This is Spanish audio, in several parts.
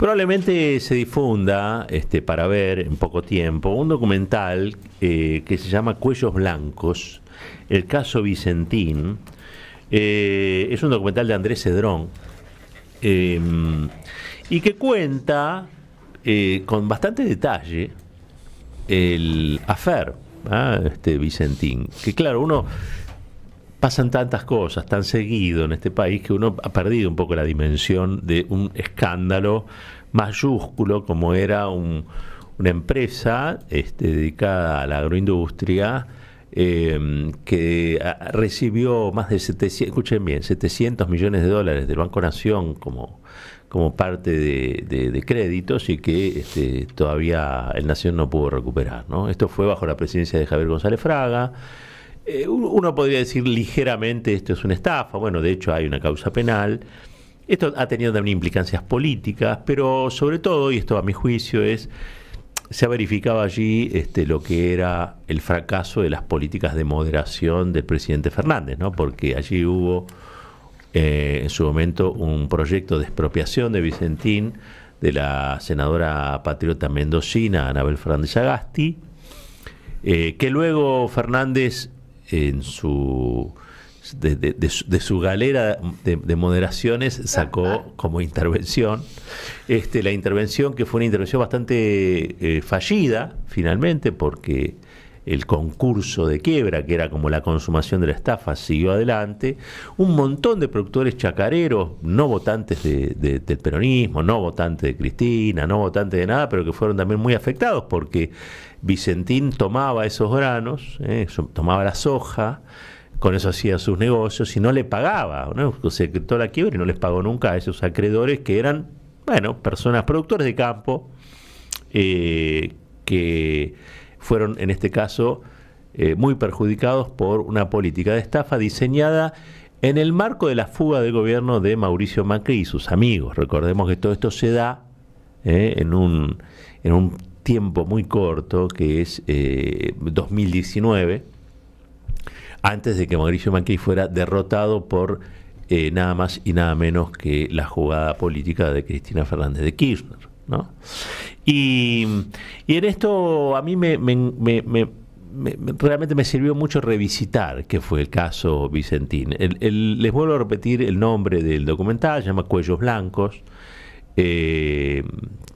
Probablemente se difunda, este, para ver en poco tiempo, un documental eh, que se llama Cuellos Blancos, el caso Vicentín. Eh, es un documental de Andrés Cedrón em, y que cuenta eh, con bastante detalle el afer, ah, este Vicentín. Que claro, uno pasan tantas cosas tan seguido en este país que uno ha perdido un poco la dimensión de un escándalo mayúsculo como era una empresa este, dedicada a la agroindustria em, que recibió más de 700, escuchen 700 millones de dólares del Banco Nación como, como parte de, créditos y que este, todavía el Nación no pudo recuperar. ¿no? Esto fue bajo la presidencia de Javier González Fraga. Eh, uno podría decir ligeramente esto es una estafa, bueno, de hecho hay una causa penal, esto ha tenido también implicancias políticas, pero sobre todo, y esto a mi juicio es, se ha verificado allí este, lo que era el fracaso de las políticas de moderación del presidente Fernández, ¿no? porque allí hubo eh, en su momento un proyecto de expropiación de Vicentín, de la senadora patriota mendocina Anabel Fernández Agasti, eh, que luego Fernández en su de, de, su, galera de, moderaciones sacó como intervención este, la intervención que fue una intervención bastante eh, fallida finalmente porque el concurso de quiebra, que era como la consumación de la estafa, siguió adelante. Un montón de productores chacareros, no votantes del peronismo, no votantes de Cristina, no votantes de nada, pero que fueron también muy afectados porque Vicentín tomaba esos granos, eh, tomaba la soja, con eso hacía sus negocios y no le pagaba. Se decretó la quiebra y no les pagó nunca a esos acreedores que eran, bueno, personas, productores de campo, eh, que fueron en este caso eh, muy perjudicados por una política de estafa diseñada en el marco de la fuga del gobierno de Mauricio Macri y sus amigos. Recordemos que todo esto se da eh, en, un, en un tiempo muy corto, que es 2019, eh, antes de que Mauricio Macri fuera derrotado por nada más y nada menos que la jugada política de Cristina Fernández de Kirchner. Y, en esto a mí me, realmente me sirvió mucho revisitar que fue el caso Vicentín. les vuelvo a repetir el nombre del documental, se llama Cuellos Blancos. Eh,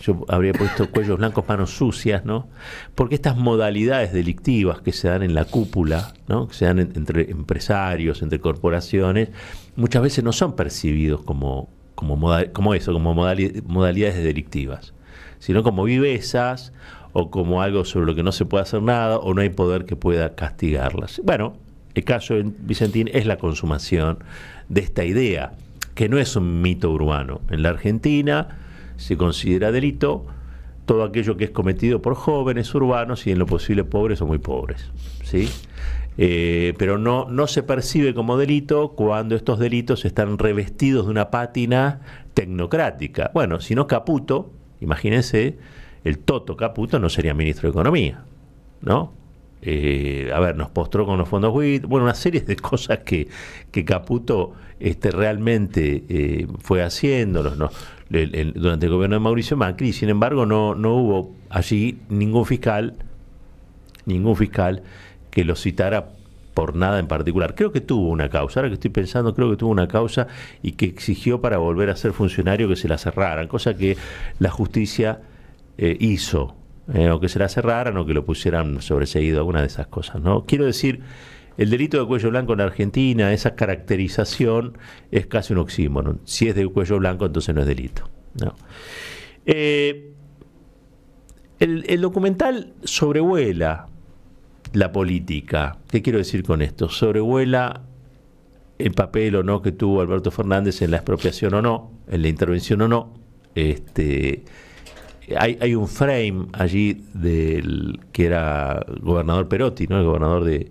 yo habría puesto cuellos blancos, manos sucias, ¿no? Porque estas modalidades delictivas que se dan en la cúpula, ¿no? Que se dan entre empresarios, entre corporaciones, muchas veces no son percibidos como, como, como eso, como modalidades delictivas, sino como vivezas o como algo sobre lo que no se puede hacer nada o no hay poder que pueda castigarlas. Bueno, el caso de Vicentín es la consumación de esta idea, que no es un mito urbano. En la Argentina se considera delito todo aquello que es cometido por jóvenes urbanos y en lo posible pobres o muy pobres. ¿sí? Eh, pero no, no se percibe como delito cuando estos delitos están revestidos de una pátina tecnocrática. Bueno, si no Caputo, imagínense, el Toto Caputo no sería ministro de Economía, ¿no? Eh, a ver, nos postró con los fondos WIT, bueno, una serie de cosas que, Caputo este, realmente eh, fue haciéndolos durante el gobierno de Mauricio Macri, sin embargo no, no hubo allí ningún fiscal, ningún fiscal que lo citara por nada en particular. Creo que tuvo una causa, ahora que estoy pensando, creo que tuvo una causa y que exigió para volver a ser funcionario que se la cerraran, cosa que la justicia eh, hizo, eh, o que se la cerraran o que lo pusieran sobreseído, alguna de esas cosas. ¿no? Quiero decir, el delito de cuello blanco en Argentina, esa caracterización es casi un oxímono, Si es de cuello blanco, entonces no es delito. Eh, el, el documental sobrevuela la política. ¿Qué quiero decir con esto? Sobrevuela el papel o no que tuvo Alberto Fernández en la expropiación o no, en la intervención o no. Este, hay, un frame allí del que era gobernador Perotti, ¿no? el gobernador de,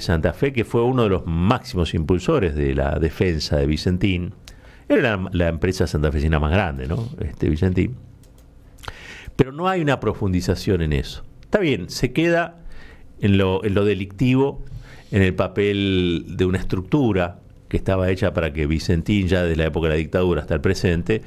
Santa Fe, que fue uno de los máximos impulsores de la defensa de Vicentín. Era la, empresa santafesina más grande, ¿no? Este Vicentín. Pero no hay una profundización en eso. Está bien, se queda en lo, delictivo, en el papel de una estructura que estaba hecha para que Vicentín, ya desde la época de la dictadura hasta el presente,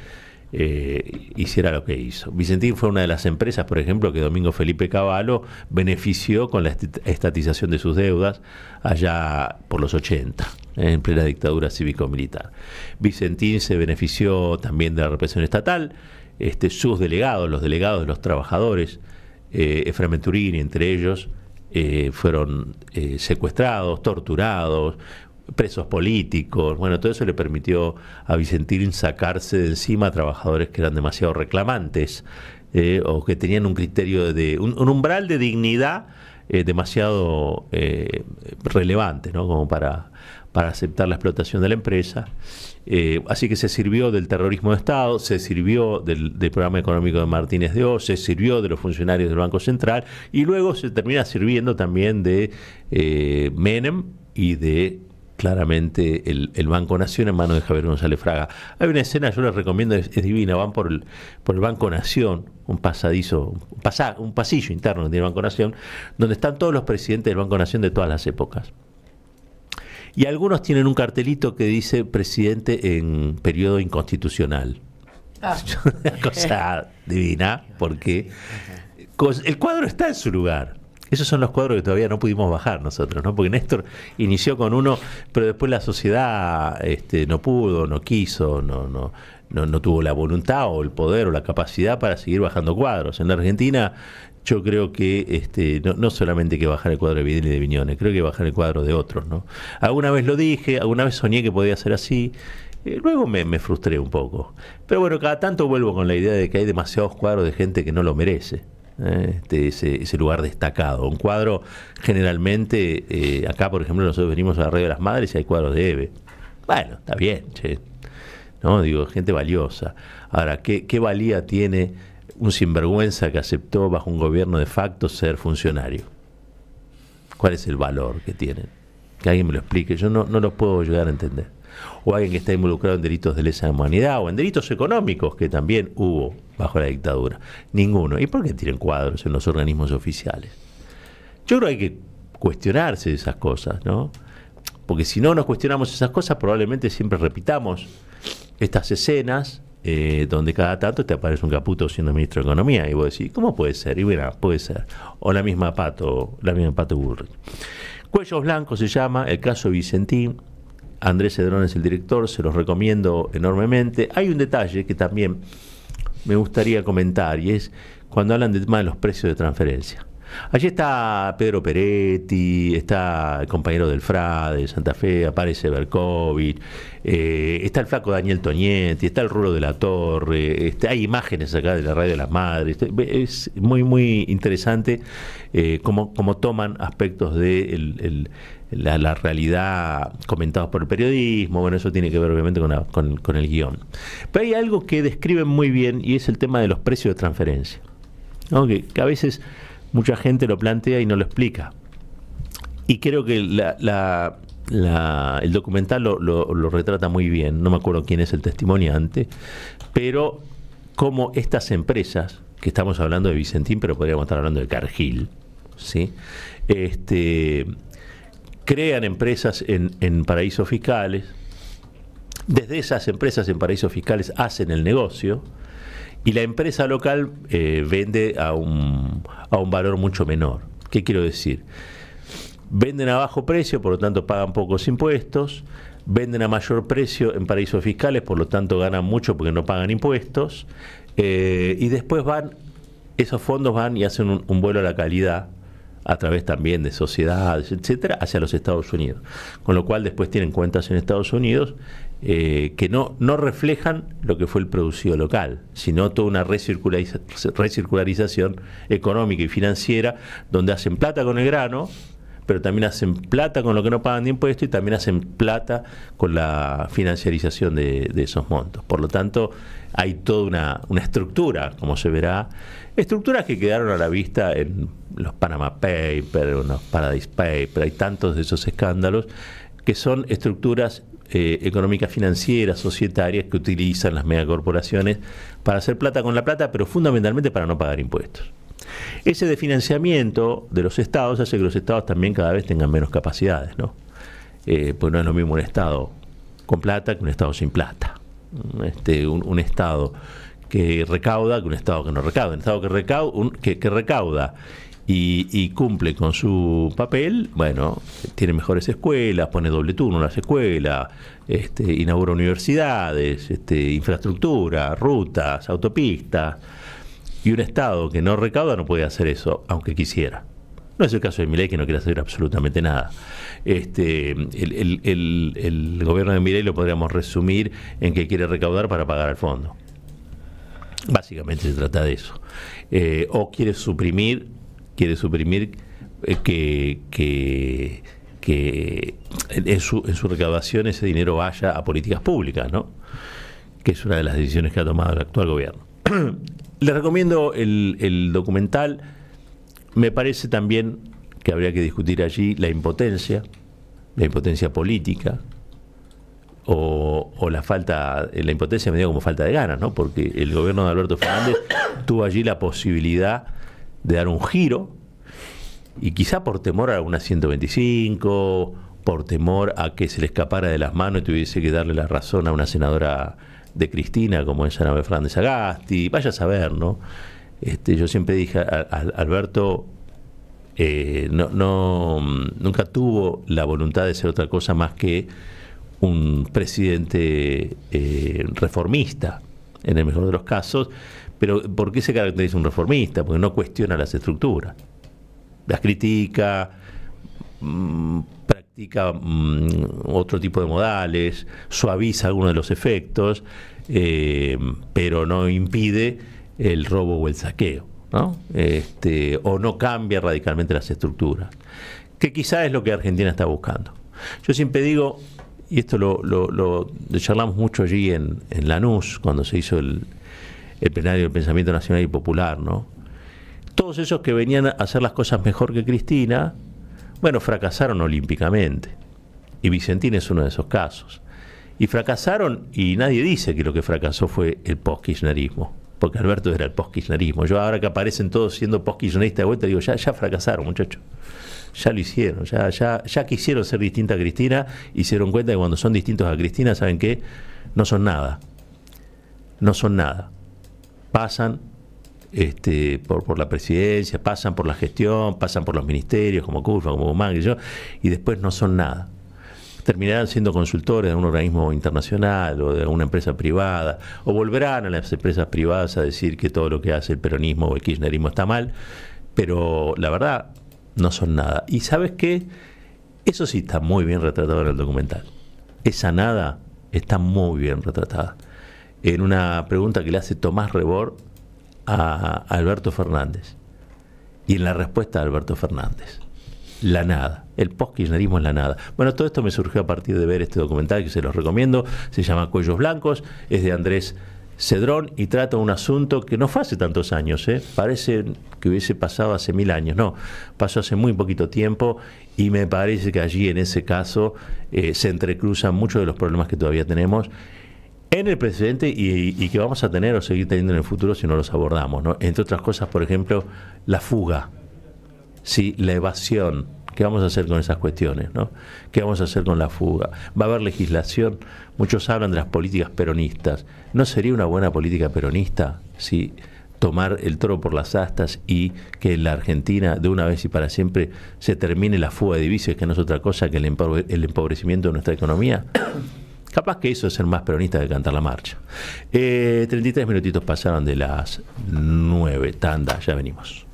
eh, hiciera lo que hizo. Vicentín fue una de las empresas, por ejemplo, que Domingo Felipe Cavallo benefició con la estatización de sus deudas allá por los 80, en plena dictadura cívico-militar. Vicentín se benefició también de la represión estatal, este, sus delegados, los delegados de los trabajadores, eh, Efraín entre ellos, eh, fueron eh, secuestrados, torturados, presos políticos. Bueno, todo eso le permitió a Vicentín sacarse de encima a trabajadores que eran demasiado reclamantes eh, o que tenían un criterio de un, umbral de dignidad demasiado relevante, ¿no? Como para, para aceptar la explotación de la empresa. Eh, así que se sirvió del terrorismo de Estado, se sirvió del, programa económico de Martínez de O, se sirvió de los funcionarios del Banco Central y luego se termina sirviendo también de eh, Menem y de claramente el, Banco Nación en manos de Javier González Fraga. Hay una escena, yo les recomiendo, es, divina, van por el, Banco Nación, un pasadizo, un, un pasillo interno del tiene Banco Nación, donde están todos los presidentes del Banco Nación de todas las épocas. Y algunos tienen un cartelito que dice presidente en periodo inconstitucional. Ah. Una cosa divina, porque el cuadro está en su lugar. Esos son los cuadros que todavía no pudimos bajar nosotros, ¿no? Porque Néstor inició con uno, pero después la sociedad este, no pudo, no quiso, no, no, no, no, tuvo la voluntad o el poder o la capacidad para seguir bajando cuadros. En la Argentina yo creo que este, no, no solamente que bajar el cuadro de Vidini y de Viñones, creo que bajar el cuadro de otros. ¿no? Alguna vez lo dije, alguna vez soñé que podía ser así, eh, Luego me, me, frustré un poco. Pero bueno, cada tanto vuelvo con la idea de que hay demasiados cuadros de gente que no lo merece. ¿eh? Este, ese, ese, lugar destacado. Un cuadro, generalmente, eh, acá por ejemplo, nosotros venimos a la Red de las Madres y hay cuadros de Eve. Bueno, está bien, che. ¿No? Digo, gente valiosa. Ahora, ¿qué, qué valía tiene un sinvergüenza que aceptó bajo un gobierno de facto ser funcionario. ¿Cuál es el valor que tienen? Que alguien me lo explique, yo no, no lo puedo llegar a entender. O alguien que está involucrado en delitos de lesa humanidad o en delitos económicos que también hubo bajo la dictadura. Ninguno. ¿Y por qué tienen cuadros en los organismos oficiales? Yo creo que hay que cuestionarse esas cosas, ¿no? Porque si no nos cuestionamos esas cosas, probablemente siempre repitamos estas escenas eh, donde cada tanto te aparece un caputo siendo ministro de Economía. Y vos decís, ¿cómo puede ser? Y bueno, puede ser. O la misma Pato, la misma Pato Burri Cuellos Blancos se llama, el caso Vicentín. Andrés Cedrón es el director, se los recomiendo enormemente. Hay un detalle que también me gustaría comentar y es cuando hablan de de los precios de transferencia. Allí está Pedro Peretti, está el compañero del FRA de Santa Fe, aparece Berkovich, eh, está el flaco Daniel Toñetti, está el Rulo de la Torre, este, hay imágenes acá de la Radio de las Madres. Este, es muy, muy interesante eh, cómo, toman aspectos de la, realidad comentados por el periodismo. Bueno, eso tiene que ver obviamente con, el guión. Pero hay algo que describen muy bien y es el tema de los precios de transferencia. Aunque a veces mucha gente lo plantea y no lo explica. Y creo que el documental lo, retrata muy bien, no me acuerdo quién es el testimoniante, pero como estas empresas, que estamos hablando de Vicentín, pero podríamos estar hablando de Cargill, ¿sí? este, crean empresas en, en paraísos fiscales, desde esas empresas en paraísos fiscales hacen el negocio, y la empresa local eh, vende a un, a un valor mucho menor. ¿Qué quiero decir? Venden a bajo precio, por lo tanto pagan pocos impuestos, venden a mayor precio en paraísos fiscales, por lo tanto ganan mucho porque no pagan impuestos, eh, y después van, esos fondos van y hacen un, un vuelo a la calidad a través también de sociedades, etcétera, hacia los Estados Unidos. Con lo cual después tienen cuentas en Estados Unidos eh, que no, no reflejan lo que fue el producido local, sino toda una recircularización económica y financiera donde hacen plata con el grano pero también hacen plata con lo que no pagan de impuestos y también hacen plata con la financiarización de, esos montos. Por lo tanto, hay toda una, estructura, como se verá, estructuras que quedaron a la vista en los Panama Papers, en los Paradise Papers, hay tantos de esos escándalos, que son estructuras eh, económicas financieras, societarias, que utilizan las megacorporaciones para hacer plata con la plata, pero fundamentalmente para no pagar impuestos. Ese financiamiento de los estados hace que los estados también cada vez tengan menos capacidades, ¿no? Eh, pues no es lo mismo un estado con plata que un estado sin plata. Mm, este, un, estado que recauda que un estado que no recauda. Un estado que recauda, que, recauda y, cumple con su papel, bueno, tiene mejores escuelas, pone doble turno en las escuelas, este, inaugura universidades, este, infraestructura, rutas, autopistas. Y un Estado que no recauda no puede hacer eso, aunque quisiera. No es el caso de Milei que no quiere hacer absolutamente nada. Este, el, gobierno de Milei lo podríamos resumir en que quiere recaudar para pagar al fondo. Básicamente se trata de eso. Eh, o quiere suprimir, quiere suprimir eh, que, en su, en su recaudación ese dinero vaya a políticas públicas, ¿no? Que es una de las decisiones que ha tomado el actual gobierno. Les recomiendo el, documental. Me parece también que habría que discutir allí la impotencia, la impotencia política, o, la falta, la impotencia me digo como falta de ganas, ¿no? Porque el gobierno de Alberto Fernández tuvo allí la posibilidad de dar un giro y quizá por temor a una 125, por temor a que se le escapara de las manos y tuviese que darle la razón a una senadora de Cristina, como es Ana Fernández Agasti, vaya a saber, ¿no? Este, yo siempre dije, Alberto eh, no, nunca tuvo la voluntad de ser otra cosa más que un presidente eh, reformista, en el mejor de los casos. Pero ¿por qué se caracteriza un reformista? Porque no cuestiona las estructuras, las critica, mm, Mm, otro tipo de modales, suaviza algunos de los efectos, eh, pero no impide el robo o el saqueo, este, o no cambia radicalmente las estructuras, que quizá es lo que Argentina está buscando. Yo siempre digo, y esto lo, charlamos mucho allí en, en, Lanús, cuando se hizo el, el plenario del pensamiento nacional y popular, ¿no? Todos esos que venían a hacer las cosas mejor que Cristina, bueno, fracasaron olímpicamente. Y Vicentín es uno de esos casos. Y fracasaron, y nadie dice que lo que fracasó fue el post-kirchnerismo, porque Alberto era el post-kirchnerismo. Yo ahora que aparecen todos siendo post kirchneristas de vuelta, digo, ya, ya fracasaron, muchachos. Ya lo hicieron, ya, ya, ya quisieron ser distinta a Cristina hicieron cuenta que cuando son distintos a Cristina, ¿saben qué? No son nada. No son nada. Pasan este, por, por, la presidencia, pasan por la gestión, pasan por los ministerios, como Curva, como Guzmán y yo, y después no son nada. Terminarán siendo consultores de un organismo internacional o de una empresa privada, o volverán a las empresas privadas a decir que todo lo que hace el peronismo o el kirchnerismo está mal, pero la verdad, no son nada. Y sabes qué? Eso sí está muy bien retratado en el documental. Esa nada está muy bien retratada. En una pregunta que le hace Tomás Rebor a Alberto Fernández. Y en la respuesta a Alberto Fernández, la nada. El post es la nada. Bueno, todo esto me surgió a partir de ver este documental que se los recomiendo. Se llama Cuellos Blancos, es de Andrés Cedrón y trata un asunto que no fue hace tantos años. ¿eh? Parece que hubiese pasado hace mil años. No, pasó hace muy poquito tiempo y me parece que allí, en ese caso, eh, se entrecruzan muchos de los problemas que todavía tenemos en el presente y, que vamos a tener o seguir teniendo en el futuro si no los abordamos. Entre otras cosas, por ejemplo, la fuga, ¿sí? la evasión. ¿Qué vamos a hacer con esas cuestiones? ¿no? ¿Qué vamos a hacer con la fuga? ¿Va a haber legislación? Muchos hablan de las políticas peronistas. ¿No sería una buena política peronista si tomar el toro por las astas y que en la Argentina de una vez y para siempre se termine la fuga de divisas, que no es otra cosa que el empobrecimiento de nuestra economía? Capaz que eso es ser más peronista que cantar la marcha. Eh, 33 minutitos pasaron de las 9. Tanda, ya venimos.